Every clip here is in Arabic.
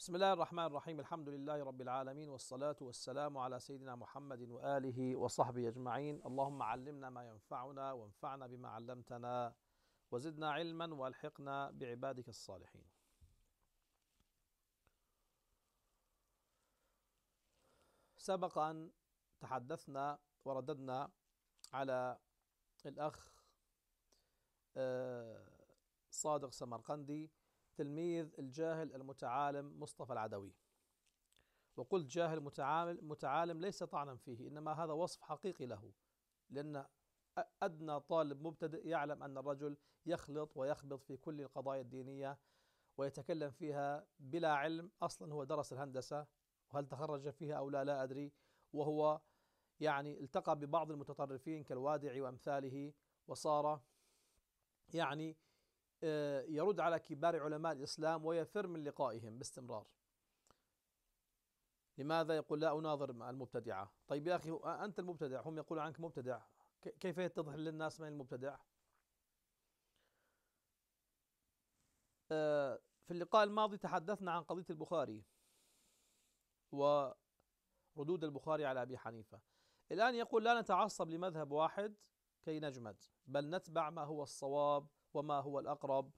بسم الله الرحمن الرحيم الحمد لله رب العالمين والصلاة والسلام على سيدنا محمد وآله وصحبه أجمعين اللهم علمنا ما ينفعنا وانفعنا بما علمتنا وزدنا علما والحقنا بعبادك الصالحين سبق أن تحدثنا ورددنا على الأخ صادق سمرقندي تلميذ الجاهل المتعالم مصطفى العدوي وقلت جاهل متعالم متعالم ليس طعنا فيه انما هذا وصف حقيقي له لان ادنى طالب مبتدئ يعلم ان الرجل يخلط ويخبط في كل القضايا الدينيه ويتكلم فيها بلا علم اصلا هو درس الهندسه وهل تخرج فيها او لا لا ادري وهو يعني التقى ببعض المتطرفين كالوادع وامثاله وصار يعني آه، يرد على كبار علماء الإسلام ويفر من لقائهم باستمرار لماذا يقول لا أناظر المبتدعة طيب يا أخي أنت المبتدع هم يقولون عنك مبتدع كيف يتضح للناس من المبتدع آه، في اللقاء الماضي تحدثنا عن قضية البخاري وردود البخاري على أبي حنيفة الآن يقول لا نتعصب لمذهب واحد كي نجمد بل نتبع ما هو الصواب وما هو الأقرب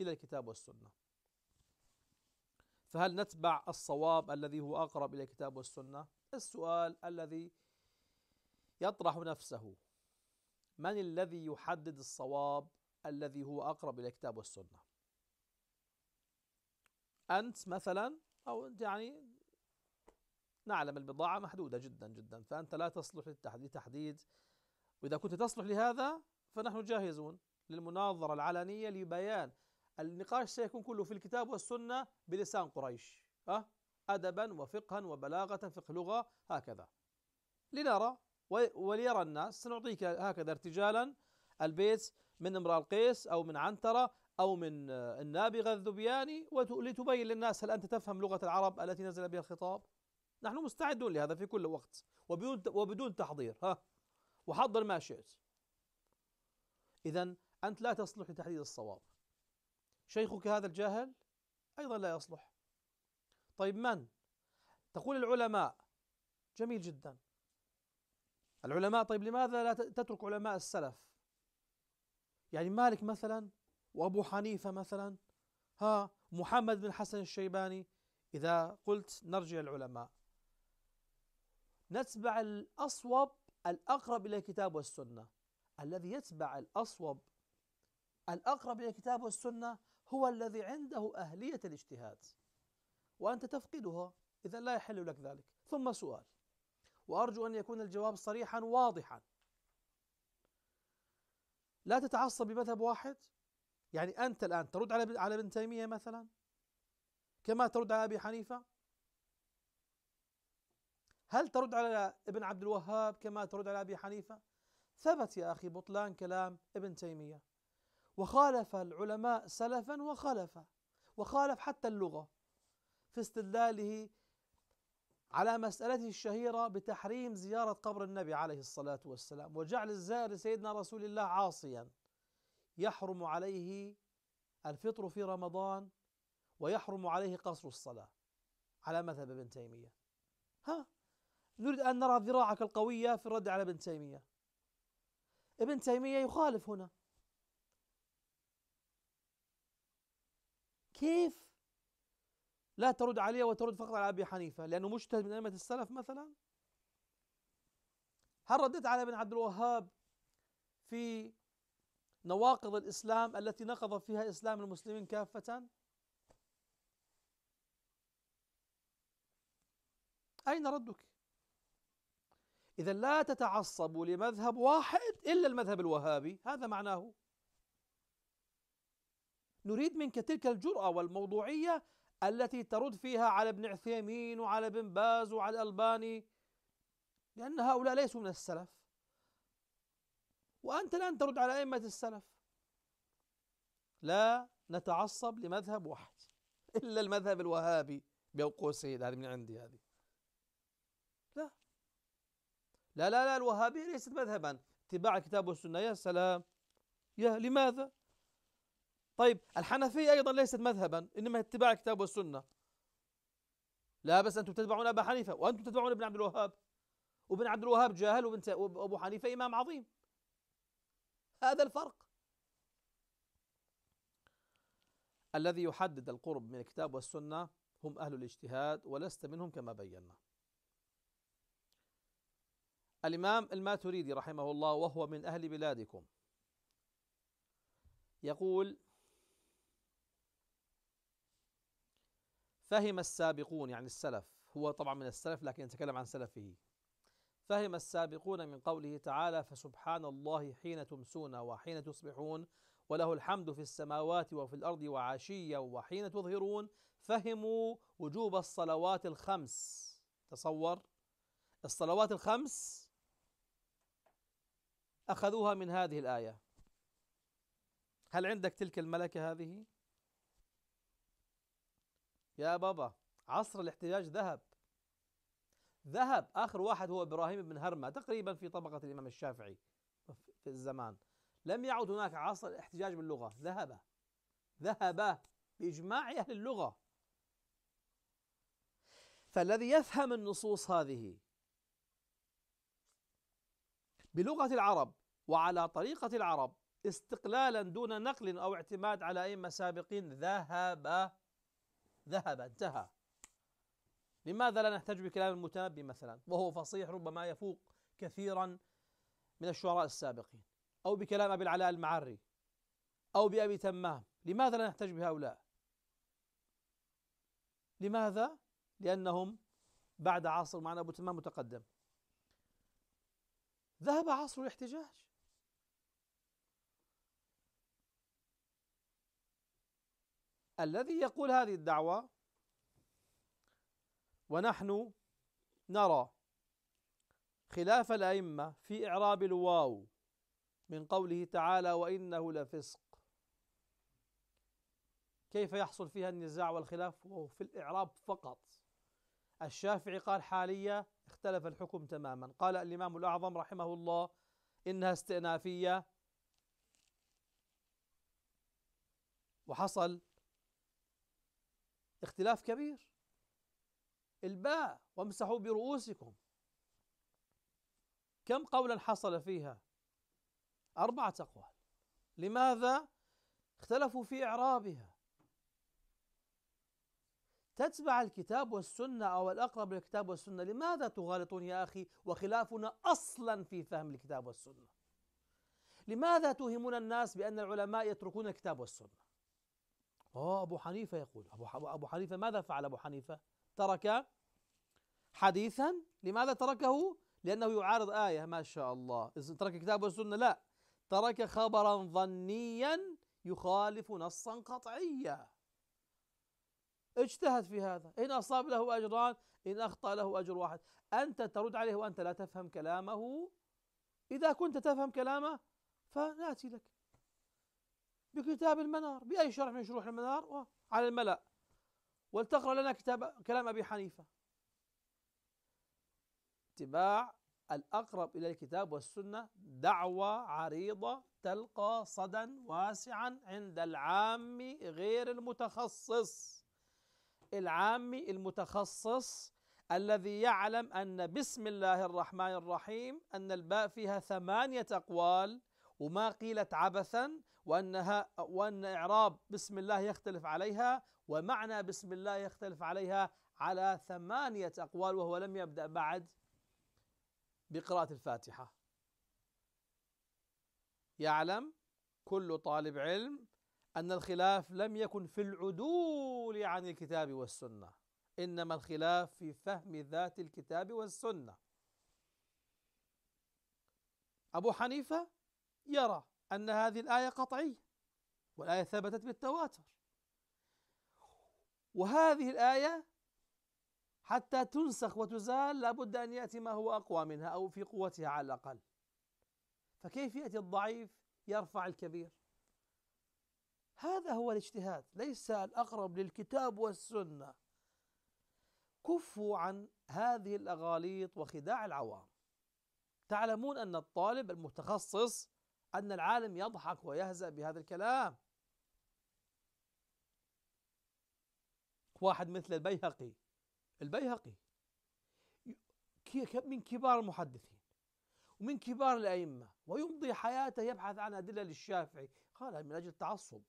إلى الكتاب والسنة فهل نتبع الصواب الذي هو أقرب إلى الكتاب والسنة؟ السؤال الذي يطرح نفسه من الذي يحدد الصواب الذي هو أقرب إلى الكتاب والسنة أنت مثلا أو أنت يعني نعلم البضاعة محدودة جدا جدا فأنت لا تصلح للتحديد وإذا كنت تصلح لهذا فنحن جاهزون للمناظرة العلنية لبيان النقاش سيكون كله في الكتاب والسنة بلسان قريش أه؟ أدبا وفقها وبلاغة فقه لغة هكذا لنرى وليرى الناس سنعطيك هكذا ارتجالا البيت من امرأ القيس أو من عنترة أو من آه، النابغة الذبياني لتبين للناس هل أنت تفهم لغة العرب التي نزل بها الخطاب نحن مستعدون لهذا في كل وقت وبدون وبدون تحضير ها وحضر ما شئت إذا أنت لا تصلح لتحديد الصواب شيخك هذا الجاهل أيضا لا يصلح طيب من؟ تقول العلماء جميل جدا العلماء طيب لماذا لا تترك علماء السلف؟ يعني مالك مثلا وأبو حنيفة مثلا ها محمد بن حسن الشيباني إذا قلت نرجع العلماء نتبع الأصوب الأقرب إلى الكتاب والسنة الذي يتبع الأصوب الأقرب إلى الكتاب والسنة هو الذي عنده أهلية الاجتهاد وأنت تفقدها إذا لا يحل لك ذلك ثم سؤال وأرجو أن يكون الجواب صريحا واضحا لا تتعصب بمذهب واحد يعني أنت الآن ترد على على ابن تيمية مثلا كما ترد على أبي حنيفة هل ترد على ابن عبد الوهاب كما ترد على أبي حنيفة ثبت يا أخي بطلان كلام ابن تيمية وخالف العلماء سلفا وخلفا وخالف حتى اللغة في استدلاله على مسألته الشهيرة بتحريم زيارة قبر النبي عليه الصلاة والسلام وجعل الزائر سيدنا رسول الله عاصيا يحرم عليه الفطر في رمضان ويحرم عليه قصر الصلاة على مذهب ابن تيمية ها نريد أن نرى ذراعك القوية في الرد على ابن تيمية ابن تيمية يخالف هنا كيف لا ترد عليه وترد فقط على أبي حنيفة لأنه مجتهد من أئمة السلف مثلا هل ردت على ابن عبد الوهاب في نواقض الإسلام التي نقض فيها إسلام المسلمين كافة أين ردك؟ إذا لا تتعصبوا لمذهب واحد إلا المذهب الوهابي هذا معناه نريد منك تلك الجرأة والموضوعية التي ترد فيها على ابن عثيمين وعلى ابن باز وعلى الألباني لأن هؤلاء ليسوا من السلف وأنت الآن ترد على أئمة السلف لا نتعصب لمذهب واحد إلا المذهب الوهابي بوقوع السيد هذه من عندي هذه لا لا لا لا الوهابية ليست مذهبا اتباع الكتاب والسنة يا سلام يا لماذا طيب الحنفية أيضا ليست مذهبا إنما اتباع الكتاب والسنة لا بس أنتم تتبعون أبا حنيفة وأنتم تتبعون ابن عبد الوهاب وابن عبد الوهاب جاهل وابن أبو حنيفة إمام عظيم هذا الفرق الذي يحدد القرب من الكتاب والسنة هم أهل الاجتهاد ولست منهم كما بينا الإمام الماتريدي رحمه الله وهو من أهل بلادكم يقول فهم السابقون يعني السلف هو طبعا من السلف لكن يتكلم عن سلفه فهم السابقون من قوله تعالى فسبحان الله حين تمسون وحين تصبحون وله الحمد في السماوات وفي الارض وعشيا وحين تظهرون فهموا وجوب الصلوات الخمس تصور الصلوات الخمس اخذوها من هذه الايه هل عندك تلك الملكه هذه يا بابا عصر الاحتجاج ذهب ذهب آخر واحد هو إبراهيم بن هرمة تقريبا في طبقة الإمام الشافعي في الزمان لم يعد هناك عصر الاحتجاج باللغة ذهب ذهب بإجماع أهل اللغة فالذي يفهم النصوص هذه بلغة العرب وعلى طريقة العرب استقلالا دون نقل أو اعتماد على أئمة سابقين ذهب ذهب انتهى لماذا لا نحتج بكلام المتنبي مثلا وهو فصيح ربما يفوق كثيرا من الشعراء السابقين أو بكلام أبي العلاء المعري أو بأبي تمام لماذا لا نحتج بهؤلاء لماذا لأنهم بعد عصر معنا أبو تمام متقدم ذهب عصر الاحتجاج الذي يقول هذه الدعوة ونحن نرى خلاف الأئمة في إعراب الواو من قوله تعالى وإنه لفسق كيف يحصل فيها النزاع والخلاف وهو في الإعراب فقط الشافعي قال حاليا اختلف الحكم تماما قال الإمام الأعظم رحمه الله إنها استئنافية وحصل اختلاف كبير الباء وامسحوا برؤوسكم كم قولا حصل فيها أربعة أقوال لماذا اختلفوا في إعرابها تتبع الكتاب والسنة أو الأقرب للكتاب والسنة لماذا تغالطون يا أخي وخلافنا أصلا في فهم الكتاب والسنة لماذا توهمون الناس بأن العلماء يتركون الكتاب والسنة اه ابو حنيفه يقول ابو ابو حنيفه ماذا فعل ابو حنيفه؟ ترك حديثا لماذا تركه؟ لانه يعارض ايه ما شاء الله ترك كتاب والسنه لا ترك خبرا ظنيا يخالف نصا قطعيا اجتهد في هذا إن أصاب له أجران إن أخطأ له أجر واحد أنت ترد عليه وأنت لا تفهم كلامه إذا كنت تفهم كلامه فناتي لك بكتاب المنار بأي شرح من شروح المنار على الملأ ولتقرأ لنا كتاب كلام أبي حنيفة اتباع الأقرب إلى الكتاب والسنة دعوة عريضة تلقى صدى واسعا عند العام غير المتخصص العامي المتخصص الذي يعلم أن بسم الله الرحمن الرحيم أن الباء فيها ثمانية أقوال وما قيلت عبثا وأنها وأن إعراب بسم الله يختلف عليها ومعنى بسم الله يختلف عليها على ثمانية أقوال وهو لم يبدأ بعد بقراءة الفاتحة يعلم كل طالب علم أن الخلاف لم يكن في العدول عن الكتاب والسنة إنما الخلاف في فهم ذات الكتاب والسنة أبو حنيفة يرى أن هذه الآية قطعية والآية ثبتت بالتواتر وهذه الآية حتى تنسخ وتزال لابد أن يأتي ما هو أقوى منها أو في قوتها على الأقل فكيف يأتي الضعيف يرفع الكبير هذا هو الاجتهاد ليس الأقرب للكتاب والسنة كفوا عن هذه الأغاليط وخداع العوام تعلمون أن الطالب المتخصص أن العالم يضحك ويهزأ بهذا الكلام واحد مثل البيهقي البيهقي من كبار المحدثين ومن كبار الأئمة ويمضي حياته يبحث عن أدلة للشافعي قال من أجل التعصب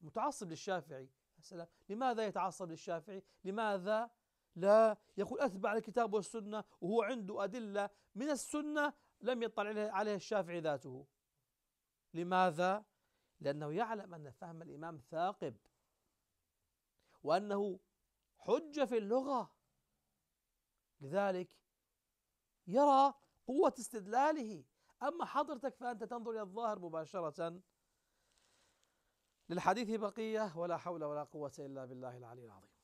متعصب للشافعي السلام لماذا يتعصب للشافعي لماذا لا يقول أتبع الكتاب والسنة وهو عنده أدلة من السنة لم يطلع عليها الشافعي ذاته لماذا؟ لأنه يعلم أن فهم الإمام ثاقب وأنه حجة في اللغة لذلك يرى قوة استدلاله أما حضرتك فأنت تنظر إلى الظاهر مباشرة للحديث بقية ولا حول ولا قوة إلا بالله العلي العظيم